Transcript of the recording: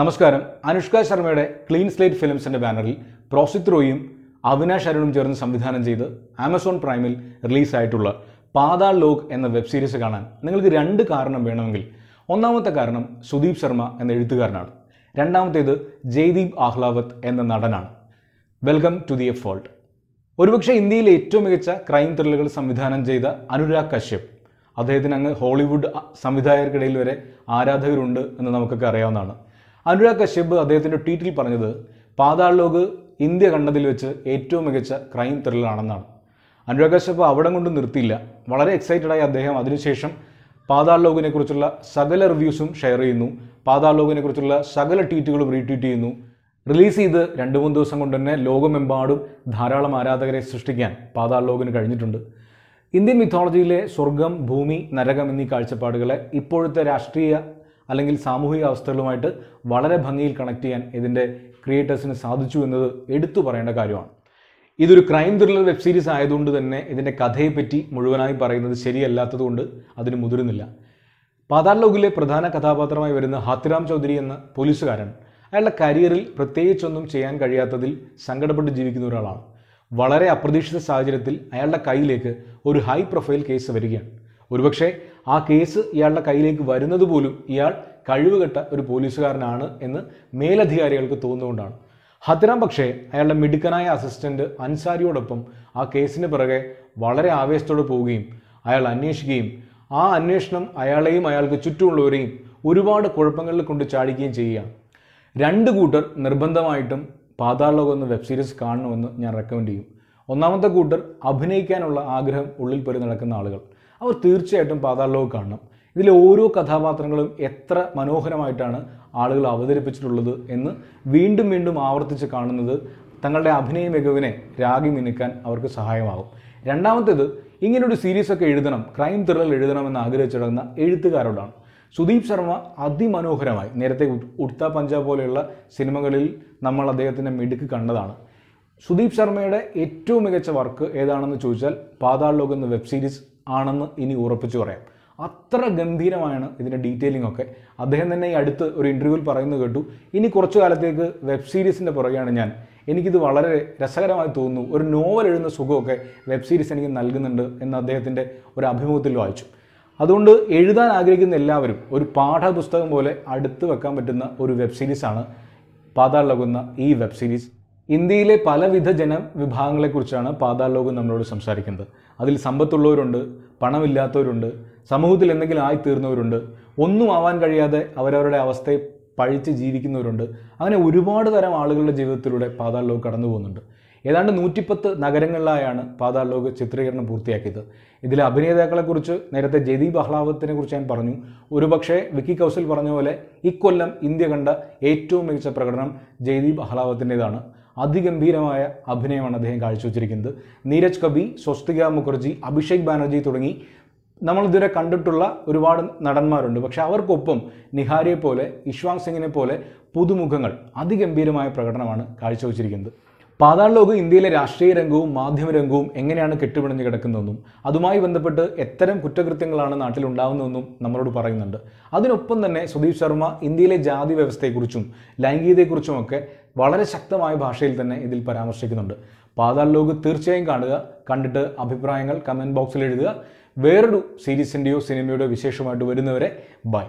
നമസ്കാരം അനുഷ്ക ശർമ്മയുടെ clean slate ഫിലിംസിന്റെ ബാനറിൽ പ്രോസിത്രോയും അവിനാഷ് അരുണും ചേർന്ന് സംവിധാനം ചെയ്ത് ആമസോൺ പ്രൈമിൽ റിലീസായിട്ടുള്ള പാതാൾ ലോക് എന്ന വെബ് സീരീസ് കാണാൻ നിങ്ങൾക്ക് രണ്ട് കാരണം വേണമെങ്കിൽ ഒന്നാമത്തെ കാരണം സുദീപ് ശർമ്മ എന്ന എഴുത്തുകാരനാണ് രണ്ടാമത്തേത് ജയ്ദീപ് ആഹ്ലാവത്ത് എന്ന നടനാണ് welcome to the a fault ഒരുപക്ഷെ ഇന്ത്യയിലെ ഏറ്റവും മികച്ച ക്രൈം ത്രില്ലുകൾ സംവിധാനം ചെയ്ത അനുരാഗ് കശ്യപ് അദ്ദേഹത്തിന് അങ്ങ് ഹോളിവുഡ് സംവിധായകർക്കിടയിൽ വരെ ആരാധകരുണ്ട് എന്ന് നമുക്കൊക്കെ അറിയാവുന്നതാണ് അനുരാഗ് കശ്യപ് അദ്ദേഹത്തിൻ്റെ ട്വീറ്റിൽ പറഞ്ഞത് ലോക് ഇന്ത്യ കണ്ടതിൽ വെച്ച് ഏറ്റവും മികച്ച ക്രൈം ത്രില്ലറാണെന്നാണ് അനുരാഗ് കശ്യപ് അവിടെ കൊണ്ട് നിർത്തിയില്ല വളരെ എക്സൈറ്റഡായി അദ്ദേഹം അതിനുശേഷം ലോകിനെ കുറിച്ചുള്ള സകല റിവ്യൂസും ഷെയർ ചെയ്യുന്നു ലോകിനെ കുറിച്ചുള്ള സകല ട്വീറ്റുകളും റീട്വീറ്റ് ചെയ്യുന്നു റിലീസ് ചെയ്ത് രണ്ട് മൂന്ന് ദിവസം കൊണ്ട് തന്നെ ലോകമെമ്പാടും ധാരാളം ആരാധകരെ സൃഷ്ടിക്കാൻ ലോകിന് കഴിഞ്ഞിട്ടുണ്ട് ഇന്ത്യൻ മിത്തോളജിയിലെ സ്വർഗം ഭൂമി നരകം എന്നീ കാഴ്ചപ്പാടുകളെ ഇപ്പോഴത്തെ രാഷ്ട്രീയ അല്ലെങ്കിൽ സാമൂഹിക അവസ്ഥകളുമായിട്ട് വളരെ ഭംഗിയിൽ കണക്ട് ചെയ്യാൻ ഇതിൻ്റെ ക്രിയേറ്റേഴ്സിന് സാധിച്ചു എന്നത് എടുത്തു പറയേണ്ട കാര്യമാണ് ഇതൊരു ക്രൈം ത്രില്ലർ വെബ് സീരീസ് ആയതുകൊണ്ട് തന്നെ ഇതിൻ്റെ കഥയെപ്പറ്റി മുഴുവനായി പറയുന്നത് ശരിയല്ലാത്തതുകൊണ്ട് അതിന് മുതിരുന്നില്ല പാതാർലോകിലെ പ്രധാന കഥാപാത്രമായി വരുന്ന ഹാത്തിറാം ചൗധരി എന്ന പോലീസുകാരൻ അയാളുടെ കരിയറിൽ പ്രത്യേകിച്ചൊന്നും ചെയ്യാൻ കഴിയാത്തതിൽ സങ്കടപ്പെട്ട് ജീവിക്കുന്ന ഒരാളാണ് വളരെ അപ്രതീക്ഷിത സാഹചര്യത്തിൽ അയാളുടെ കയ്യിലേക്ക് ഒരു ഹൈ പ്രൊഫൈൽ കേസ് വരികയാണ് ഒരുപക്ഷെ ആ കേസ് ഇയാളുടെ കയ്യിലേക്ക് വരുന്നത് പോലും ഇയാൾ കഴിവുകെട്ട ഒരു പോലീസുകാരനാണ് എന്ന് മേലധികാരികൾക്ക് തോന്നുകൊണ്ടാണ് ഹത്രാം പക്ഷേ അയാളുടെ മിടുക്കനായ അസിസ്റ്റന്റ് അൻസാരിയോടൊപ്പം ആ കേസിന് പിറകെ വളരെ ആവേശത്തോടെ പോവുകയും അയാൾ അന്വേഷിക്കുകയും ആ അന്വേഷണം അയാളെയും അയാൾക്ക് ചുറ്റുമുള്ളവരെയും ഒരുപാട് കുഴപ്പങ്ങളിൽ കൊണ്ട് ചാടിക്കുകയും ചെയ്യുക രണ്ട് കൂട്ടർ നിർബന്ധമായിട്ടും പാതാളലോകം എന്ന വെബ് സീരീസ് കാണണമെന്ന് ഞാൻ റെക്കമെൻഡ് ചെയ്യും ഒന്നാമത്തെ കൂട്ടർ അഭിനയിക്കാനുള്ള ആഗ്രഹം ഉള്ളിൽ പെരു നടക്കുന്ന ആളുകൾ അവർ തീർച്ചയായിട്ടും പാതാളവും കാണണം ഇതിലെ ഓരോ കഥാപാത്രങ്ങളും എത്ര മനോഹരമായിട്ടാണ് ആളുകൾ അവതരിപ്പിച്ചിട്ടുള്ളത് എന്ന് വീണ്ടും വീണ്ടും ആവർത്തിച്ച് കാണുന്നത് തങ്ങളുടെ അഭിനയ മികവിനെ രാഗി മിനുക്കാൻ അവർക്ക് സഹായമാകും രണ്ടാമത്തേത് ഇങ്ങനൊരു സീരീസൊക്കെ എഴുതണം ക്രൈം ത്രില്ലർ എഴുതണം ആഗ്രഹിച്ചു നടക്കുന്ന എഴുത്തുകാരോടാണ് സുദീപ് ശർമ്മ അതിമനോഹരമായി നേരത്തെ ഉഡ്ത പഞ്ചാബ് പോലെയുള്ള സിനിമകളിൽ നമ്മൾ അദ്ദേഹത്തിൻ്റെ മിടുക്ക് കണ്ടതാണ് സുദീപ് ശർമ്മയുടെ ഏറ്റവും മികച്ച വർക്ക് ഏതാണെന്ന് ചോദിച്ചാൽ പാതാൾ ലോകം എന്ന വെബ് സീരീസ് ആണെന്ന് ഇനി ഉറപ്പിച്ചു പറയാം അത്ര ഗംഭീരമാണ് ഇതിൻ്റെ ഡീറ്റെയിലിംഗ് ഒക്കെ അദ്ദേഹം തന്നെ ഈ അടുത്ത് ഒരു ഇൻ്റർവ്യൂവിൽ പറയുന്നത് കേട്ടു ഇനി കുറച്ചു കാലത്തേക്ക് വെബ് സീരീസിൻ്റെ പുറകെയാണ് ഞാൻ എനിക്കിത് വളരെ രസകരമായി തോന്നുന്നു ഒരു നോവൽ എഴുതുന്ന സുഖമൊക്കെ വെബ് സീരീസ് എനിക്ക് നൽകുന്നുണ്ട് എന്ന് അദ്ദേഹത്തിൻ്റെ ഒരു അഭിമുഖത്തിൽ വായിച്ചു അതുകൊണ്ട് എഴുതാൻ ആഗ്രഹിക്കുന്ന എല്ലാവരും ഒരു പാഠപുസ്തകം പോലെ അടുത്ത് വെക്കാൻ പറ്റുന്ന ഒരു വെബ് സീരീസാണ് പാതാളകുന്ന ഈ വെബ് സീരീസ് ഇന്ത്യയിലെ പലവിധ ജന വിഭാഗങ്ങളെക്കുറിച്ചാണ് പാതാലോകം നമ്മളോട് സംസാരിക്കുന്നത് അതിൽ സമ്പത്തുള്ളവരുണ്ട് പണമില്ലാത്തവരുണ്ട് സമൂഹത്തിൽ എന്തെങ്കിലും ആയി തീർന്നവരുണ്ട് ഒന്നും ആവാൻ കഴിയാതെ അവരവരുടെ അവസ്ഥയെ പഴിച്ച് ജീവിക്കുന്നവരുണ്ട് അങ്ങനെ ഒരുപാട് തരം ആളുകളുടെ ജീവിതത്തിലൂടെ പാതാൾ ലോക് കടന്നു പോകുന്നുണ്ട് ഏതാണ്ട് നൂറ്റിപ്പത്ത് നഗരങ്ങളിലായാണ് പാതാൾ ചിത്രീകരണം പൂർത്തിയാക്കിയത് ഇതിലെ അഭിനേതാക്കളെക്കുറിച്ച് നേരത്തെ ജയദീപ് അഹ്ലാവത്തിനെ കുറിച്ച് ഞാൻ പറഞ്ഞു ഒരുപക്ഷെ വിക്കി കൗശൽ പറഞ്ഞ പോലെ ഇക്കൊല്ലം ഇന്ത്യ കണ്ട ഏറ്റവും മികച്ച പ്രകടനം ജയദീപ് അഹ്ലാവത്തിൻ്റെതാണ് അതിഗംഭീരമായ അഭിനയമാണ് അദ്ദേഹം കാഴ്ചവെച്ചിരിക്കുന്നത് നീരജ് കബി സ്വസ്തിക മുഖർജി അഭിഷേക് ബാനർജി തുടങ്ങി നമ്മളിതുവരെ കണ്ടിട്ടുള്ള ഒരുപാട് നടന്മാരുണ്ട് പക്ഷേ അവർക്കൊപ്പം നിഹാരിയെ പോലെ ഇഷ്വാങ് സിംഗിനെ പോലെ പുതുമുഖങ്ങൾ അതിഗംഭീരമായ പ്രകടനമാണ് കാഴ്ചവെച്ചിരിക്കുന്നത് പാതാള ലോകം ഇന്ത്യയിലെ രാഷ്ട്രീയ രംഗവും മാധ്യമ രംഗവും എങ്ങനെയാണ് കെട്ടുപിണഞ്ഞ് കിടക്കുന്നതെന്നും അതുമായി ബന്ധപ്പെട്ട് എത്തരം കുറ്റകൃത്യങ്ങളാണ് നാട്ടിലുണ്ടാകുന്നതെന്നും നമ്മളോട് പറയുന്നുണ്ട് അതിനൊപ്പം തന്നെ സുധീഷ് ശർമ്മ ഇന്ത്യയിലെ ജാതി വ്യവസ്ഥയെക്കുറിച്ചും ലൈംഗികതയെക്കുറിച്ചുമൊക്കെ വളരെ ശക്തമായ ഭാഷയിൽ തന്നെ ഇതിൽ പരാമർശിക്കുന്നുണ്ട് പാതാൾ ലോക് തീർച്ചയായും കാണുക കണ്ടിട്ട് അഭിപ്രായങ്ങൾ കമൻറ്റ് ബോക്സിൽ എഴുതുക വേറൊരു സീരീസിൻ്റെയോ സിനിമയുടെയോ വിശേഷമായിട്ട് വരുന്നവരെ ബൈ